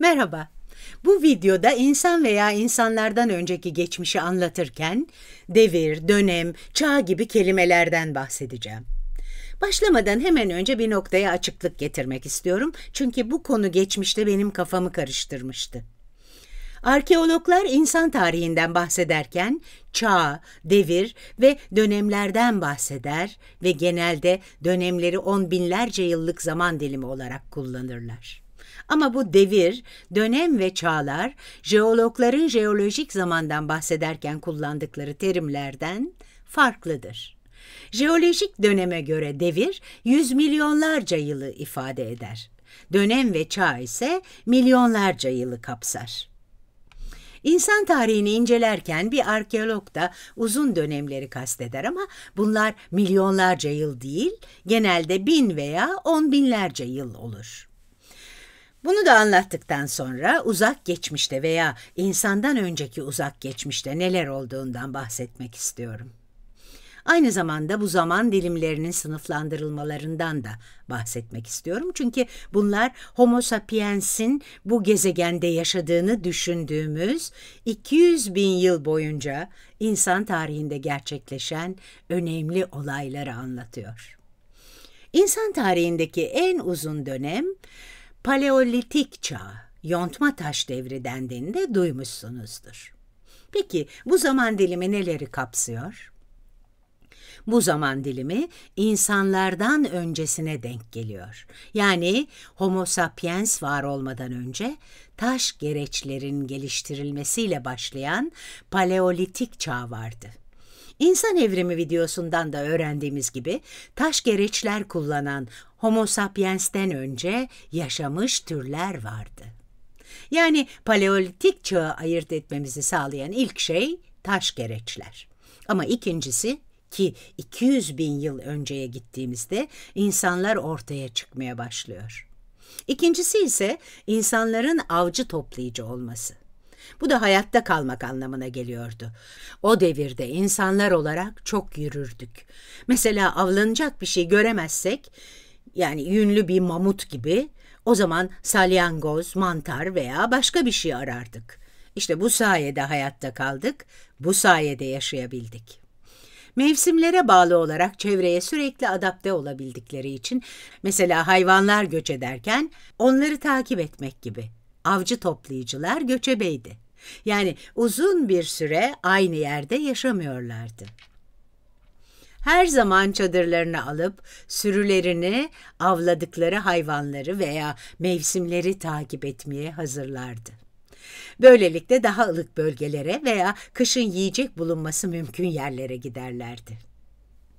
Merhaba. Bu videoda insan veya insanlardan önceki geçmişi anlatırken devir, dönem, çağ gibi kelimelerden bahsedeceğim. Başlamadan hemen önce bir noktaya açıklık getirmek istiyorum çünkü bu konu geçmişte benim kafamı karıştırmıştı. Arkeologlar insan tarihinden bahsederken çağ, devir ve dönemlerden bahseder ve genelde dönemleri on binlerce yıllık zaman dilimi olarak kullanırlar. Ama bu devir, dönem ve çağlar jeologların jeolojik zamandan bahsederken kullandıkları terimlerden farklıdır. Jeolojik döneme göre devir yüz milyonlarca yılı ifade eder. Dönem ve çağ ise milyonlarca yılı kapsar. İnsan tarihini incelerken bir arkeolog da uzun dönemleri kasteder ama bunlar milyonlarca yıl değil, genelde bin veya on binlerce yıl olur. Bunu da anlattıktan sonra uzak geçmişte veya insandan önceki uzak geçmişte neler olduğundan bahsetmek istiyorum. Aynı zamanda bu zaman dilimlerinin sınıflandırılmalarından da bahsetmek istiyorum. Çünkü bunlar Homo sapiens'in bu gezegende yaşadığını düşündüğümüz 200 bin yıl boyunca insan tarihinde gerçekleşen önemli olayları anlatıyor. İnsan tarihindeki en uzun dönem Paleolitik çağı, yontma taş devri dendiğinde duymuşsunuzdur. Peki bu zaman dilimi neleri kapsıyor? Bu zaman dilimi insanlardan öncesine denk geliyor. Yani Homo sapiens var olmadan önce taş gereçlerin geliştirilmesiyle başlayan paleolitik çağ vardı. İnsan evrimi videosundan da öğrendiğimiz gibi taş gereçler kullanan Homo sapiens'ten önce yaşamış türler vardı. Yani paleolitik çağı ayırt etmemizi sağlayan ilk şey taş gereçler. Ama ikincisi ki 200 bin yıl önceye gittiğimizde insanlar ortaya çıkmaya başlıyor. İkincisi ise insanların avcı toplayıcı olması. Bu da hayatta kalmak anlamına geliyordu. O devirde insanlar olarak çok yürürdük. Mesela avlanacak bir şey göremezsek, yani yünlü bir mamut gibi, o zaman salyangoz, mantar veya başka bir şey arardık. İşte bu sayede hayatta kaldık, bu sayede yaşayabildik. Mevsimlere bağlı olarak çevreye sürekli adapte olabildikleri için mesela hayvanlar göç ederken onları takip etmek gibi avcı toplayıcılar göçebeydi. Yani uzun bir süre aynı yerde yaşamıyorlardı. Her zaman çadırlarını alıp sürülerini, avladıkları hayvanları veya mevsimleri takip etmeye hazırlardı. Böylelikle daha ılık bölgelere veya kışın yiyecek bulunması mümkün yerlere giderlerdi.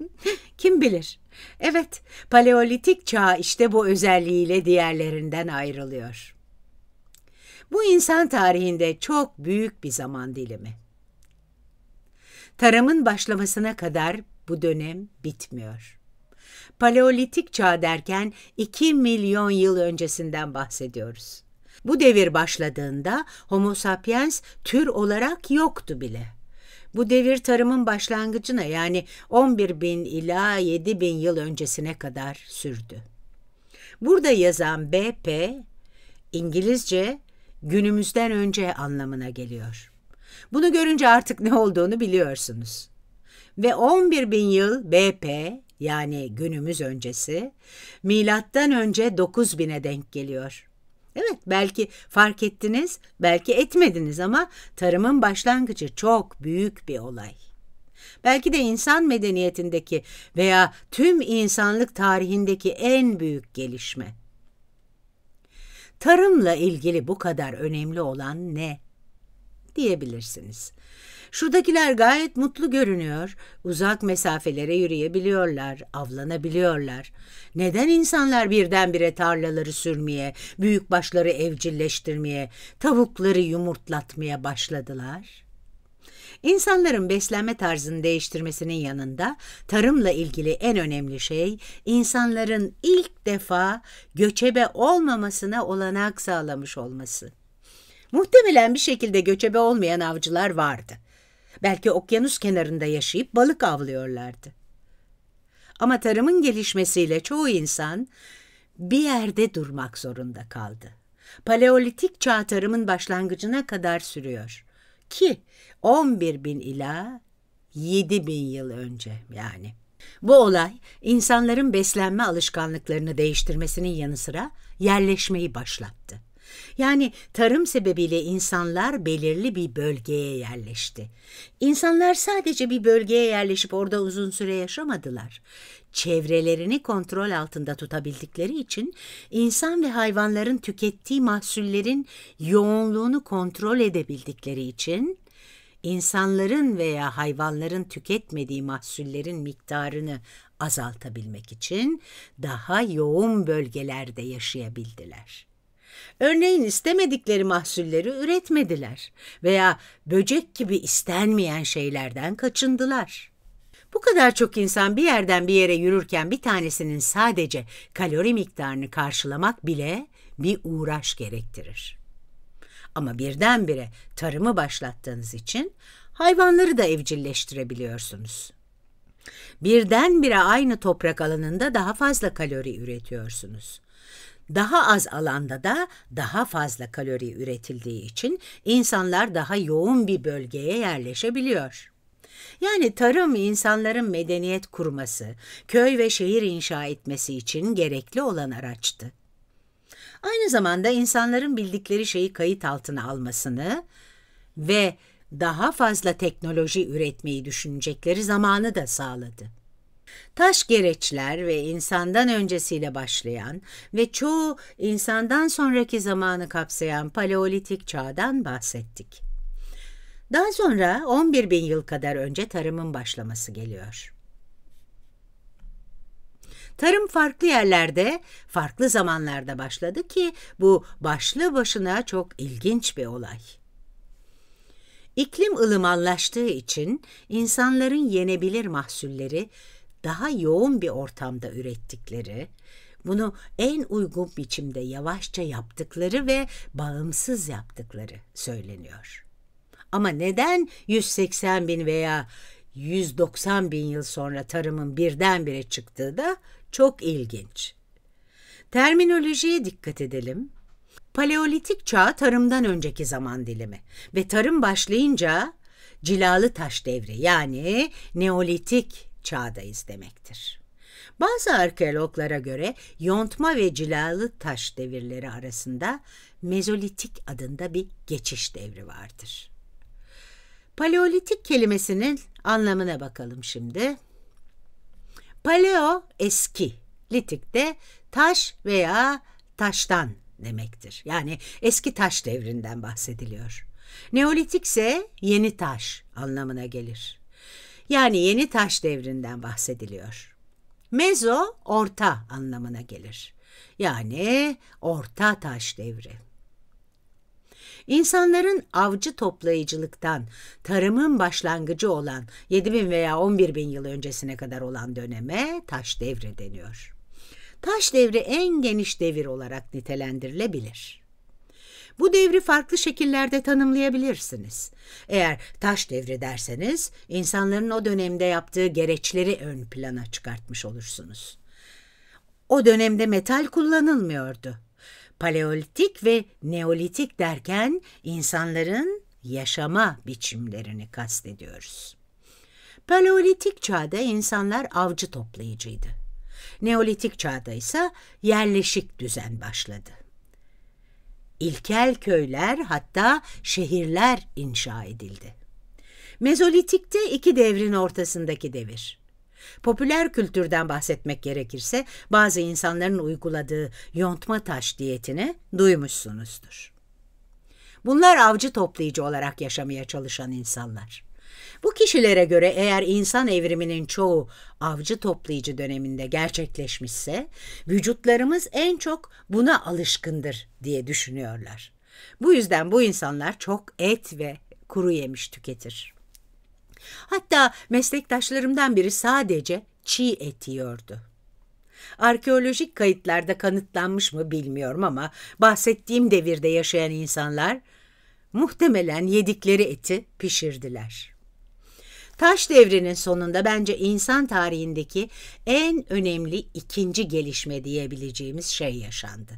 Kim bilir? Evet, Paleolitik çağ işte bu özelliğiyle diğerlerinden ayrılıyor. Bu insan tarihinde çok büyük bir zaman dilimi. Tarımın başlamasına kadar bu dönem bitmiyor. Paleolitik çağ derken 2 milyon yıl öncesinden bahsediyoruz. Bu devir başladığında Homo sapiens tür olarak yoktu bile. Bu devir tarımın başlangıcına yani 11 bin ila 7 bin yıl öncesine kadar sürdü. Burada yazan BP, İngilizce günümüzden önce anlamına geliyor. Bunu görünce artık ne olduğunu biliyorsunuz. Ve 11 bin yıl BP yani günümüz öncesi milattan önce 9 bine denk geliyor. Evet belki fark ettiniz, belki etmediniz ama tarımın başlangıcı çok büyük bir olay. Belki de insan medeniyetindeki veya tüm insanlık tarihindeki en büyük gelişme tarımla ilgili bu kadar önemli olan ne? diyebilirsiniz. Şuradakiler gayet mutlu görünüyor. Uzak mesafelere yürüyebiliyorlar, avlanabiliyorlar. Neden insanlar birdenbire tarlaları sürmeye, büyükbaşları evcilleştirmeye, tavukları yumurtlatmaya başladılar?'' İnsanların beslenme tarzını değiştirmesinin yanında tarımla ilgili en önemli şey insanların ilk defa göçebe olmamasına olanak sağlamış olması. Muhtemelen bir şekilde göçebe olmayan avcılar vardı. Belki okyanus kenarında yaşayıp balık avlıyorlardı. Ama tarımın gelişmesiyle çoğu insan bir yerde durmak zorunda kaldı. Paleolitik çağ tarımın başlangıcına kadar sürüyor ki 11 bin ila 7 bin yıl önce yani. Bu olay insanların beslenme alışkanlıklarını değiştirmesinin yanı sıra yerleşmeyi başlattı. Yani tarım sebebiyle insanlar belirli bir bölgeye yerleşti. İnsanlar sadece bir bölgeye yerleşip orada uzun süre yaşamadılar. Çevrelerini kontrol altında tutabildikleri için insan ve hayvanların tükettiği mahsullerin yoğunluğunu kontrol edebildikleri için insanların veya hayvanların tüketmediği mahsullerin miktarını azaltabilmek için daha yoğun bölgelerde yaşayabildiler. Örneğin istemedikleri mahsulleri üretmediler veya böcek gibi istenmeyen şeylerden kaçındılar. Bu kadar çok insan bir yerden bir yere yürürken bir tanesinin sadece kalori miktarını karşılamak bile bir uğraş gerektirir. Ama birdenbire tarımı başlattığınız için hayvanları da evcilleştirebiliyorsunuz. Birdenbire aynı toprak alanında daha fazla kalori üretiyorsunuz. Daha az alanda da daha fazla kalori üretildiği için insanlar daha yoğun bir bölgeye yerleşebiliyor. Yani tarım insanların medeniyet kurması, köy ve şehir inşa etmesi için gerekli olan araçtı. Aynı zamanda insanların bildikleri şeyi kayıt altına almasını ve daha fazla teknoloji üretmeyi düşünecekleri zamanı da sağladı taş gereçler ve insandan öncesiyle başlayan ve çoğu insandan sonraki zamanı kapsayan paleolitik çağdan bahsettik. Daha sonra 11 bin yıl kadar önce tarımın başlaması geliyor. Tarım farklı yerlerde, farklı zamanlarda başladı ki bu başlı başına çok ilginç bir olay. İklim ılımanlaştığı için insanların yenebilir mahsulleri daha yoğun bir ortamda ürettikleri, bunu en uygun biçimde yavaşça yaptıkları ve bağımsız yaptıkları söyleniyor. Ama neden 180 bin veya 190 bin yıl sonra tarımın birdenbire çıktığı da çok ilginç. Terminolojiye dikkat edelim. Paleolitik çağ tarımdan önceki zaman dilimi ve tarım başlayınca cilalı taş devri yani neolitik çağdayız demektir. Bazı arkeologlara göre yontma ve cilalı taş devirleri arasında mezolitik adında bir geçiş devri vardır. Paleolitik kelimesinin anlamına bakalım şimdi. Paleo eski, litik de taş veya taştan demektir. Yani eski taş devrinden bahsediliyor. Neolitik ise yeni taş anlamına gelir yani yeni taş devrinden bahsediliyor. Mezo orta anlamına gelir. Yani orta taş devri. İnsanların avcı toplayıcılıktan tarımın başlangıcı olan 7000 veya 11000 yıl öncesine kadar olan döneme taş devri deniyor. Taş devri en geniş devir olarak nitelendirilebilir. Bu devri farklı şekillerde tanımlayabilirsiniz. Eğer taş devri derseniz insanların o dönemde yaptığı gereçleri ön plana çıkartmış olursunuz. O dönemde metal kullanılmıyordu. Paleolitik ve Neolitik derken insanların yaşama biçimlerini kastediyoruz. Paleolitik çağda insanlar avcı toplayıcıydı. Neolitik çağda ise yerleşik düzen başladı. İlkel köyler hatta şehirler inşa edildi. Mezolitikte iki devrin ortasındaki devir. Popüler kültürden bahsetmek gerekirse bazı insanların uyguladığı yontma taş diyetini duymuşsunuzdur. Bunlar avcı toplayıcı olarak yaşamaya çalışan insanlar. Bu kişilere göre eğer insan evriminin çoğu avcı toplayıcı döneminde gerçekleşmişse vücutlarımız en çok buna alışkındır diye düşünüyorlar. Bu yüzden bu insanlar çok et ve kuru yemiş tüketir. Hatta meslektaşlarımdan biri sadece çiğ et yiyordu. Arkeolojik kayıtlarda kanıtlanmış mı bilmiyorum ama bahsettiğim devirde yaşayan insanlar muhtemelen yedikleri eti pişirdiler. Taş devrinin sonunda bence insan tarihindeki en önemli ikinci gelişme diyebileceğimiz şey yaşandı.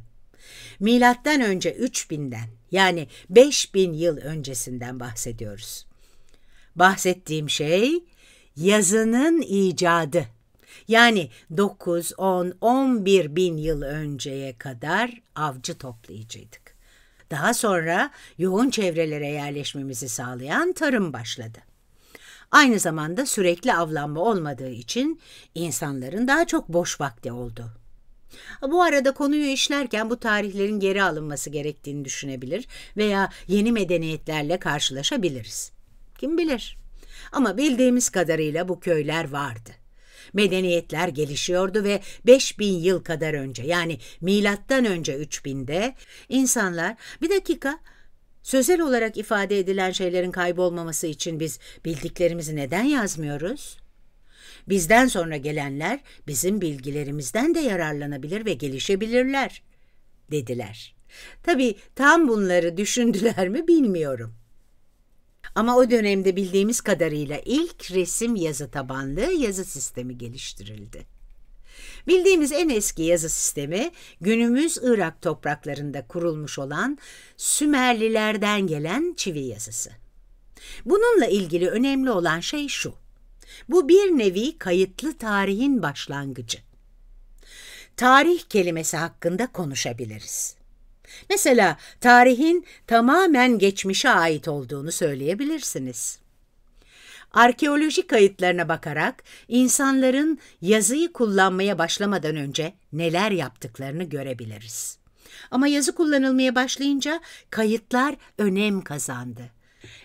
Milattan önce 3000'den yani 5000 yıl öncesinden bahsediyoruz. Bahsettiğim şey yazının icadı. Yani 9, 10, 11 bin yıl önceye kadar avcı toplayıcıydık. Daha sonra yoğun çevrelere yerleşmemizi sağlayan tarım başladı. Aynı zamanda sürekli avlanma olmadığı için insanların daha çok boş vakti oldu. Bu arada konuyu işlerken bu tarihlerin geri alınması gerektiğini düşünebilir veya yeni medeniyetlerle karşılaşabiliriz. Kim bilir? Ama bildiğimiz kadarıyla bu köyler vardı. Medeniyetler gelişiyordu ve 5000 yıl kadar önce yani milattan önce 3000'de insanlar bir dakika Sözel olarak ifade edilen şeylerin kaybolmaması için biz bildiklerimizi neden yazmıyoruz? Bizden sonra gelenler bizim bilgilerimizden de yararlanabilir ve gelişebilirler, dediler. Tabii tam bunları düşündüler mi bilmiyorum. Ama o dönemde bildiğimiz kadarıyla ilk resim yazı tabanlı yazı sistemi geliştirildi. Bildiğimiz en eski yazı sistemi günümüz Irak topraklarında kurulmuş olan Sümerlilerden gelen çivi yazısı. Bununla ilgili önemli olan şey şu. Bu bir nevi kayıtlı tarihin başlangıcı. Tarih kelimesi hakkında konuşabiliriz. Mesela tarihin tamamen geçmişe ait olduğunu söyleyebilirsiniz arkeoloji kayıtlarına bakarak insanların yazıyı kullanmaya başlamadan önce neler yaptıklarını görebiliriz. Ama yazı kullanılmaya başlayınca kayıtlar önem kazandı.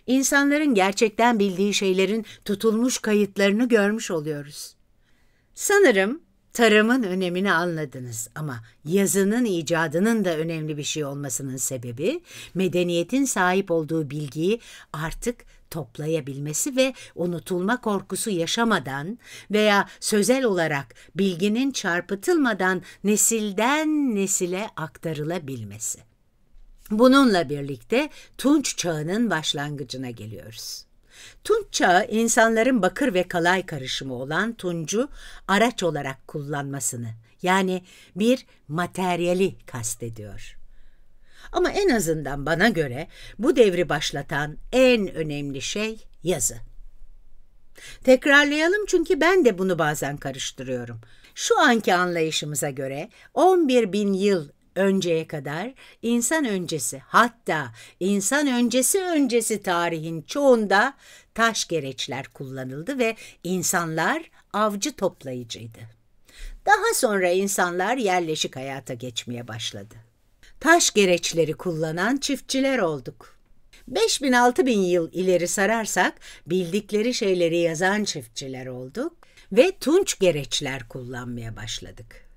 İnsanların gerçekten bildiği şeylerin tutulmuş kayıtlarını görmüş oluyoruz. Sanırım tarımın önemini anladınız ama yazının icadının da önemli bir şey olmasının sebebi medeniyetin sahip olduğu bilgiyi artık toplayabilmesi ve unutulma korkusu yaşamadan veya sözel olarak bilginin çarpıtılmadan nesilden nesile aktarılabilmesi. Bununla birlikte Tunç Çağı'nın başlangıcına geliyoruz. Tunç çağı insanların bakır ve kalay karışımı olan tuncu araç olarak kullanmasını yani bir materyali kastediyor. Ama en azından bana göre bu devri başlatan en önemli şey yazı. Tekrarlayalım çünkü ben de bunu bazen karıştırıyorum. Şu anki anlayışımıza göre 11 bin yıl önceye kadar insan öncesi hatta insan öncesi öncesi tarihin çoğunda taş gereçler kullanıldı ve insanlar avcı toplayıcıydı. Daha sonra insanlar yerleşik hayata geçmeye başladı taş gereçleri kullanan çiftçiler olduk. 5000-6000 yıl ileri sararsak bildikleri şeyleri yazan çiftçiler olduk ve tunç gereçler kullanmaya başladık.